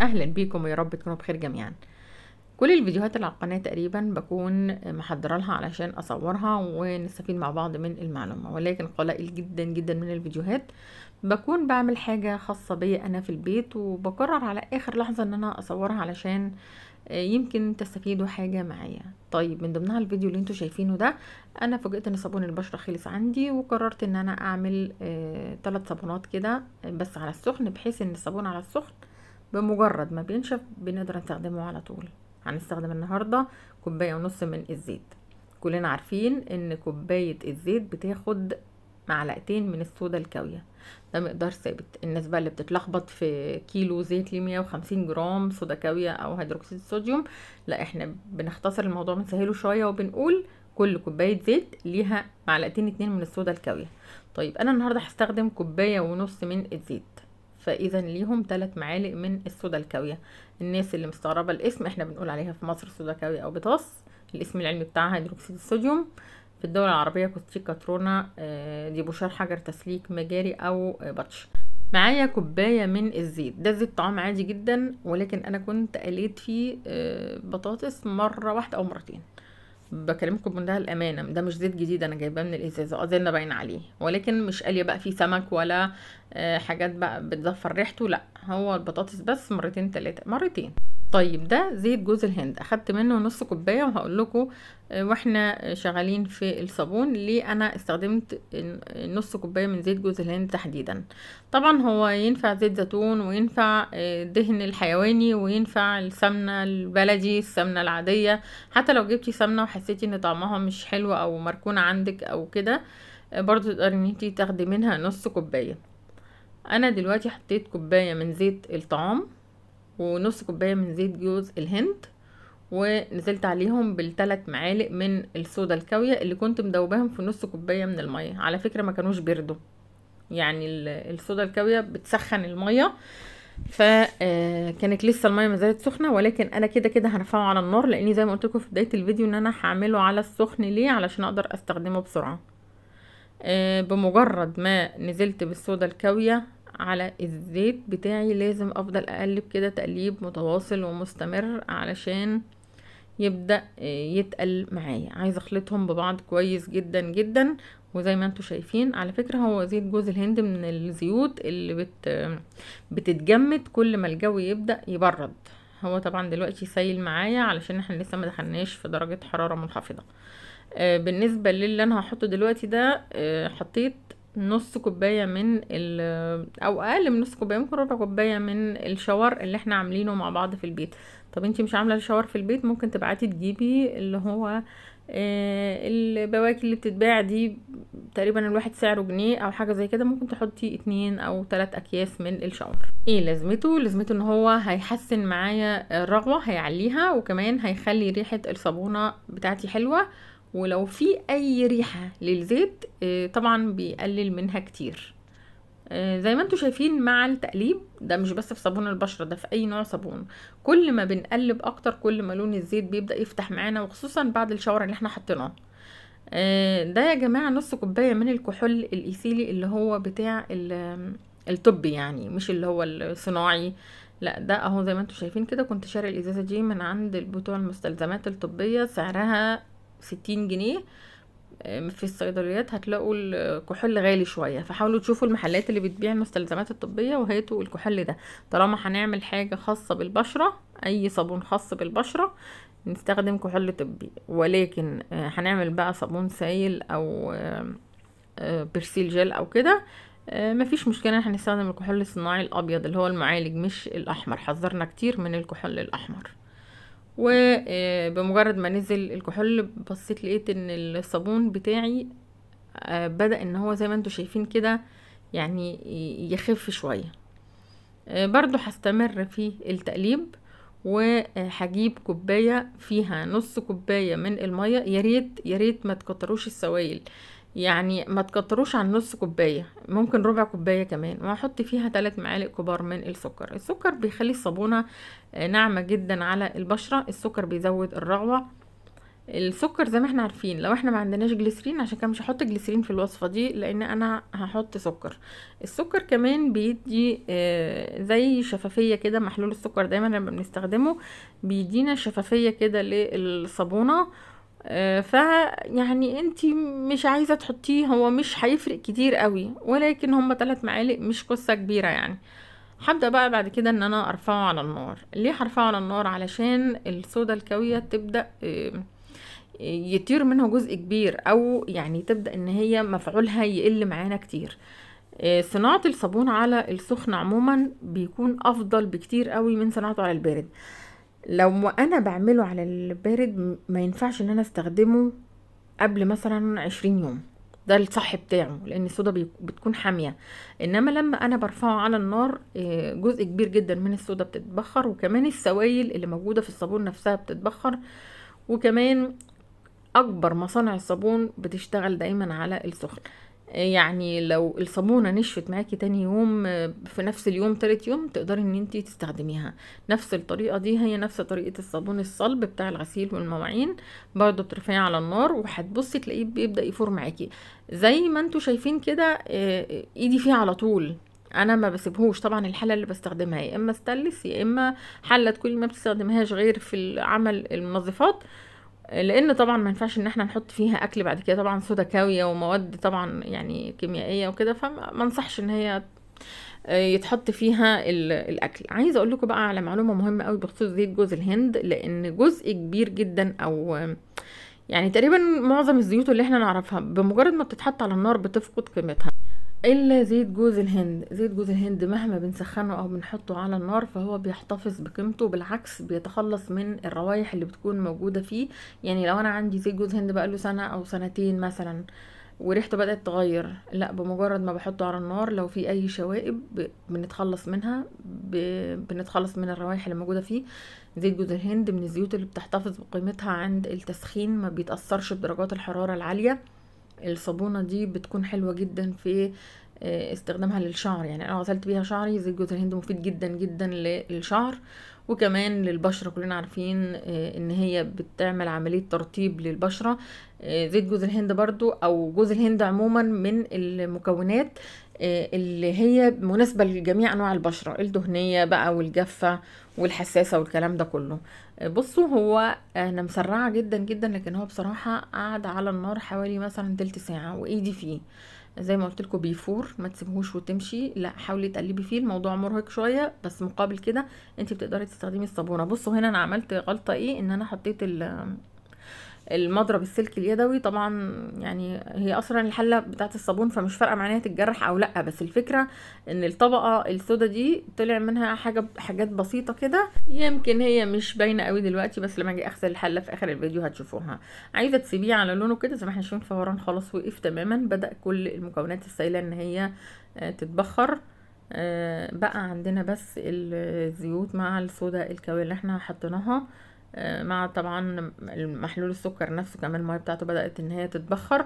اهلا بيكم يا رب تكونوا بخير جميعا كل الفيديوهات اللي على القناة تقريبا بكون محضرة لها علشان اصورها ونستفيد مع بعض من المعلومة ولكن قلائل جدا جدا من الفيديوهات بكون بعمل حاجة خاصة بيا انا في البيت وبقرر على اخر لحظة ان انا اصورها علشان يمكن تستفيدوا حاجة معايا طيب من ضمنها الفيديو اللي انتوا شايفينه ده انا فوجئت ان صابون البشرة خلص عندي وقررت ان انا اعمل ثلاث آه صابونات كده بس على السخن بحيث ان الصابون على السخن بمجرد ما بينشف بنقدر نستخدمه على طول هنستخدم النهاردة كوباية ونص من الزيت كلنا عارفين ان كوباية الزيت بتاخد معلقتين من الصودا الكاوية ده مقدار ثابت الناس بقى اللي بتتلخبط في كيلو زيت لمية وخمسين جرام صودا كاوية او هيدروكسيد الصوديوم لا احنا بنختصر الموضوع بنسهله شوية وبنقول كل كوباية زيت ليها معلقتين اتنين من الصودا الكاوية طيب انا النهاردة هستخدم كوباية ونص من الزيت فاذا ليهم ثلاث معالق من الصودا الكاويه الناس اللي مستغربه الاسم احنا بنقول عليها في مصر صودا كاويه او بطاس الاسم العلمي بتاعها هيدروكسيد الصوديوم في الدول العربيه كوستيكا ترونا آه، دي بوشار حجر تسليك مجاري او آه، بطش معايا كوباية من الزيت ده زيت طعام عادي جدا ولكن انا كنت قليت فيه آه، بطاطس مرة واحدة او مرتين بكلمكم بمنتهى الامانه ده مش زيت جديد انا جايباه من الازازه اه زينا باين عليه ولكن مش قاليه بقى فيه سمك ولا آه، حاجات بقى بتزفر ريحته لا هو البطاطس بس مرتين تلاتة مرتين طيب ده زيت جوز الهند اخدت منه نص كوبايه وهقول لكم آه، واحنا شغالين في الصابون ليه انا استخدمت نص كوبايه من زيت جوز الهند تحديدا طبعا هو ينفع زيت زيتون وينفع الدهن آه، الحيواني وينفع السمنه البلدي السمنه العاديه حتى لو جبتي سمنه وحسيتي ان طعمها مش حلو او مركونه عندك او كده آه، برضو تقدري ان انتي تاخدي منها نص كوبايه انا دلوقتي حطيت كوبايه من زيت الطعام ونص كوبايه من زيت جوز الهند ونزلت عليهم بالثلاث معالق من الصودا الكاويه اللي كنت مدوباهم في نص كوبايه من الميه على فكره ما كانوش بيردوا يعني الصودا الكاويه بتسخن الميه فكانت آه، لسه الميه ما زالت سخنه ولكن انا كده كده هرفعه على النار لاني زي ما قلت لكم في بدايه الفيديو ان انا هعمله على السخن ليه علشان اقدر استخدمه بسرعه آه، بمجرد ما نزلت بالصودا الكاويه على الزيت بتاعي لازم افضل اقلب كده تقليب متواصل ومستمر علشان يبدأ آه، يتقل معايا عايزة اخلطهم ببعض كويس جدا جدا وزي ما انتم شايفين على فكرة هو زيت جوز الهند من الزيوت اللي بت بتتجمد كل ما الجو يبدأ يبرد هو طبعا دلوقتي سايل معايا علشان احنا لسه ما دخلناش في درجة حرارة منخفضة آه، بالنسبة للي انا هحطه دلوقتي ده آه، حطيت نص كوباية من ال او اقل من نص كوباية ممكن ربع كوباية من الشاور اللي احنا عاملينه مع بعض في البيت طب انتي مش عاملة الشاور في البيت ممكن تبعتي تجيبي اللي هو آه، البواكي اللي بتتباع دي تقريبا الواحد سعره جنيه او حاجه زي كده ممكن تحطي اتنين او تلات اكياس من الشاور ايه لازمته لازمته ان هو هيحسن معايا الرغوه هيعليها وكمان هيخلي ريحه الصابونه بتاعتي حلوه ولو في اي ريحه للزيت آه، طبعا بيقلل منها كتير آه، زي ما انتم شايفين مع التقليب ده مش بس في صابون البشره ده في اي نوع صابون كل ما بنقلب اكتر كل ما لون الزيت بيبدا يفتح معانا وخصوصا بعد الشاور اللي احنا حطيناه آه، ده يا جماعه نص كوبايه من الكحول الايثيلي اللي هو بتاع الطبي يعني مش اللي هو الصناعي لا ده اهو زي ما انتم شايفين كده كنت شاري الازازه دي من عند بتوع المستلزمات الطبيه سعرها ستين جنيه في الصيدليات هتلاقوا الكحول غالي شوية فحاولوا تشوفوا المحلات اللي بتبيع المستلزمات الطبية وهاتوا الكحول ده طالما هنعمل حاجة خاصة بالبشرة اي صابون خاص بالبشرة نستخدم كحول طبي ولكن آه، هنعمل بقى صابون سائل او آه، برسيل جل او كده آه، مفيش مشكلة هنستخدم الكحول الصناعي الابيض اللي هو المعالج مش الاحمر حذرنا كتير من الكحول الاحمر وبمجرد آه، ما نزل الكحول بصيت لقيت ان الصابون بتاعي آه، بدأ ان هو زي ما انتوا شايفين كده يعني يخف شوية آه، برضو هستمر في التقليب وهجيب كوباية فيها نص كوباية من المية ياريت ريت ما تكتروش السوائل يعني ما تكتروش عن نص كوباية ممكن ربع كوباية كمان وهحط فيها ثلاث معالق كبار من السكر السكر بيخلي الصابونة آه، ناعمة جدا على البشرة السكر بيزود الرغوة السكر زي ما احنا عارفين لو احنا ما عندناش جليسرين عشان كده مش هحط جليسرين في الوصفة دي لان انا هحط سكر السكر كمان بيدي اه زي شفافية كده محلول السكر دايما لما بنستخدمه بيدينا شفافية كده للصابونة آه، ف يعني انت مش عايزه تحطيه هو مش هيفرق كتير قوي ولكن هما ثلاث معالق مش قصه كبيره يعني هبدا بقى بعد كده ان انا ارفعه على النار ليه هرفعه على النار علشان الصودا الكاويه تبدا آه، يطير منها جزء كبير او يعني تبدا ان هي مفعولها يقل معانا كتير آه، صناعه الصابون على السخن عموما بيكون افضل بكتير قوي من صناعته على البارد لو انا بعمله على البارد ما ينفعش ان انا استخدمه قبل مثلا عشرين يوم ده الصح بتاعه لان الصودا بتكون حاميه انما لما انا برفعه على النار آه، جزء كبير جدا من الصودا بتتبخر وكمان السوائل اللي موجوده في الصابون نفسها بتتبخر وكمان اكبر مصانع الصابون بتشتغل دايما على السخن يعني لو الصابونة نشفت معاكي تاني يوم في نفس اليوم تالت يوم تقدري ان انتي تستخدميها نفس الطريقة دي هي نفس طريقة الصابون الصلب بتاع الغسيل والمواعين برضو بترفعيه على النار وهتبصي تلاقيه بيبدأ يفور معاكي زي ما انتوا شايفين كده آه، ايدي فيه على طول انا ما بسيبهوش طبعا الحله اللي بستخدمها يا اما استلس يا اما حله تكوني ما بتستخدمهاش غير في عمل المنظفات لان طبعا ما ينفعش ان احنا نحط فيها اكل بعد كده طبعا صودا كاويه ومواد طبعا يعني كيميائيه وكده فما انصحش ان هي آه، يتحط فيها الاكل عايزه اقول لكم بقى على معلومه مهمه قوي بخصوص زيت جوز الهند لان جزء كبير جدا او يعني تقريبا معظم الزيوت اللي احنا نعرفها بمجرد ما بتتحط على النار بتفقد قيمتها الا زيت جوز الهند زيت جوز الهند مهما بنسخنه او بنحطه على النار فهو بيحتفظ بقيمته بالعكس بيتخلص من الروايح اللي بتكون موجوده فيه يعني لو انا عندي زيت جوز هند بقاله سنه او سنتين مثلا وريحته بدات تغير لا بمجرد ما بحطه على النار لو في اي شوائب بنتخلص منها بنتخلص من الروائح اللي موجوده فيه زيت جوز الهند من الزيوت اللي بتحتفظ بقيمتها عند التسخين ما بيتاثرش بدرجات الحراره العاليه الصابونة دي بتكون حلوة جدا في آه، استخدامها للشعر يعني انا غسلت بيها شعري زيت جوز الهند مفيد جدا جدا للشعر وكمان للبشرة كلنا عارفين آه، ان هي بتعمل عملية ترطيب للبشرة آه، زيت جوز الهند برضو او جوز الهند عموما من المكونات آه، اللي هي مناسبة لجميع أنواع البشرة الدهنية بقى والجافة والحساسة والكلام ده كله آه، بصوا هو أنا مسرعة جدا جدا لكن هو بصراحة قعد على النار حوالي مثلا تلت ساعة وإيدي فيه زي ما قلت لكم بيفور ما تسيبهوش وتمشي لا حاولي تقلبي فيه الموضوع مرهق شويه بس مقابل كده انت بتقدري تستخدمي الصابونه بصوا هنا انا عملت غلطه ايه ان انا حطيت المضرب السلك اليدوي طبعا يعني هي اصلا الحله بتاعه الصابون فمش فارقه معناها تتجرح او لا بس الفكره ان الطبقه السودا دي طلع منها حاجه حاجات بسيطه كده يمكن هي مش باينه قوي دلوقتي بس لما اجي اغسل الحله في اخر الفيديو هتشوفوها عايزه تسيبيه على لونه كده زي ما احنا شايفين فوران خلاص وقف تماما بدا كل المكونات السائله ان هي آه، تتبخر آه، بقى عندنا بس الزيوت مع الصودا الكاوي اللي احنا حطيناها آه، مع طبعا محلول السكر نفسه كمان الميه بتاعته بدات ان هي تتبخر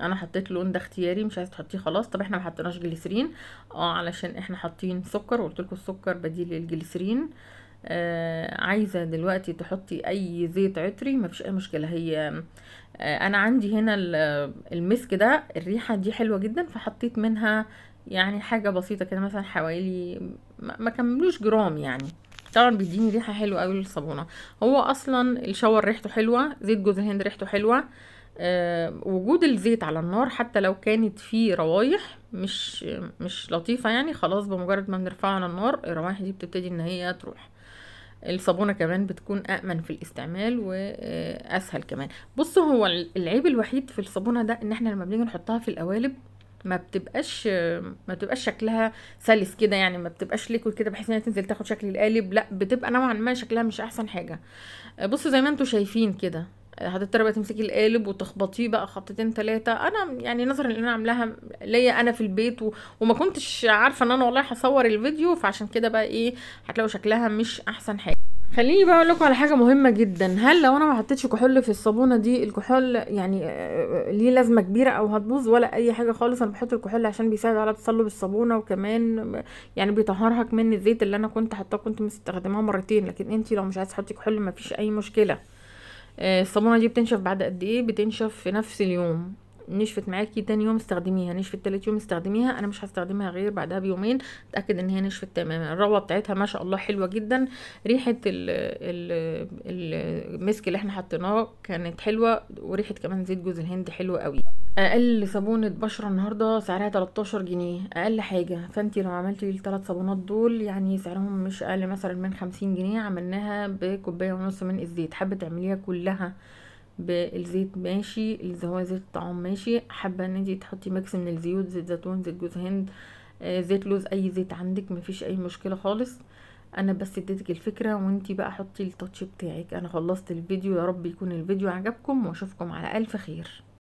انا حطيت لون ده اختياري مش عايز تحطيه خلاص طب احنا ما حطيناش جليسرين اه علشان احنا حاطين سكر وقلت لكم السكر بديل للجليسرين آه عايزه دلوقتي تحطي اي زيت عطري مفيش اي مشكله هي آه انا عندي هنا المسك ده الريحه دي حلوه جدا فحطيت منها يعني حاجه بسيطه كده مثلا حوالي ما كملوش جرام يعني طبعا بيديني ريحه حلوه قوي للصابونه هو اصلا الشاور ريحته حلوه زيت جوز الهند ريحته حلوه أه وجود الزيت على النار حتى لو كانت فيه روايح مش مش لطيفه يعني خلاص بمجرد ما بنرفعها على النار الروايح دي بتبتدي ان هي تروح الصابونه كمان بتكون امن في الاستعمال واسهل كمان بصوا هو العيب الوحيد في الصابونه ده ان احنا لما بنيجي نحطها في القوالب ما بتبقاش ما بتبقاش شكلها سلس كده يعني ما بتبقاش ليكويد كده بحيث انها تنزل تاخد شكل القالب لا بتبقى نوعا ما شكلها مش احسن حاجه بصوا زي ما انتم شايفين كده هتضطري بقى تمسكي القالب وتخبطيه بقى خبطتين ثلاثه انا يعني نظرا ان انا عاملاها ليا انا في البيت و... وما كنتش عارفه ان انا والله هصور الفيديو فعشان كده بقى ايه هتلاقوا شكلها مش احسن حاجه خليني بقى اقول لكم على حاجه مهمه جدا هل لو انا ما حطيتش كحول في الصابونه دي الكحول يعني آه، آه، ليه لازمه كبيره او هتبوظ ولا اي حاجه خالص انا بحط الكحول عشان بيساعد على تصلب الصابونه وكمان يعني بيطهرها من الزيت اللي انا كنت حاطاه كنت مستخدماها مرتين لكن انت لو مش عايزه تحطي كحول مفيش اي مشكله آه، الصابونه دي بتنشف بعد قد ايه بتنشف في نفس اليوم نشفت معاكي تاني يوم استخدميها نشفت تالت يوم استخدميها انا مش هستخدمها غير بعدها بيومين اتاكد ان هي نشفت تماما الروعه بتاعتها ما شاء الله حلوه جدا ريحه المسك اللي احنا حطيناه كانت حلوه وريحه كمان زيت جوز الهند حلوه قوي اقل صابونه بشره النهارده سعرها 13 جنيه اقل حاجه فانت لو عملتي الثلاث صابونات دول يعني سعرهم مش اقل مثلا من 50 جنيه عملناها بكوبايه ونص من الزيت حابه تعمليها كلها بالزيت ماشي اللي هو زيت الطعام ماشي حابه ان انت تحطي ميكس من الزيوت زيت زيتون زيت جوز هند آه، زيت لوز اي زيت عندك مفيش اي مشكله خالص انا بس اديتك الفكره وانت بقى حطي التاتش بتاعك انا خلصت الفيديو يا رب يكون الفيديو عجبكم واشوفكم على الف خير